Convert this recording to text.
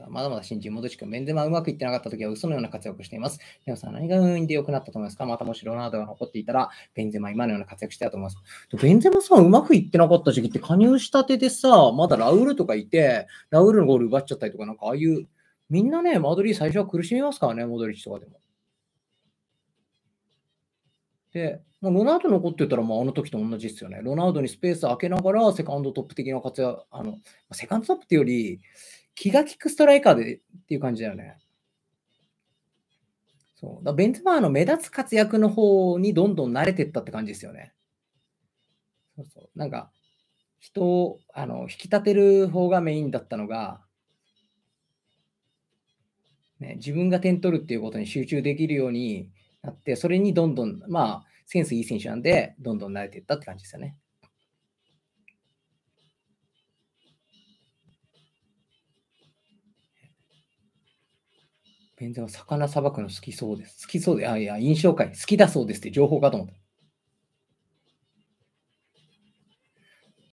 した。まだまだ新人戻しく、ベンゼマうまくいってなかった時は嘘のような活躍しています。でもさん、何が運で良くなったと思いますかまたもしロナウドが残っていたら、ベンゼマ今のような活躍してたと思います。ベンゼマさん、うまくいってなかった時期って加入したてでさ、まだラウルとかいて、ラウルのゴール奪っちゃったりとか、なんかああいう、みんなね、マドリー最初は苦しみますからね、モドリッチとかでも。で、まあ、ロナウド残ってたら、まあ、あの時と同じですよね。ロナウドにスペース開けながら、セカンドトップ的な活躍、あの、セカンドトップっていうより、気が利くストライカーでっていう感じだよね。そうだベンツマーの目立つ活躍の方にどんどん慣れてったって感じですよね。そうそうなんか、人をあの引き立てる方がメインだったのが、ね、自分が点取るっていうことに集中できるようになって、それにどんどん、まあ、センスいい選手なんで、どんどん慣れていったって感じですよね。全ンは魚さばくの好きそうです。好きそうで、あ、いや、印象会、好きだそうですって情報かと思った。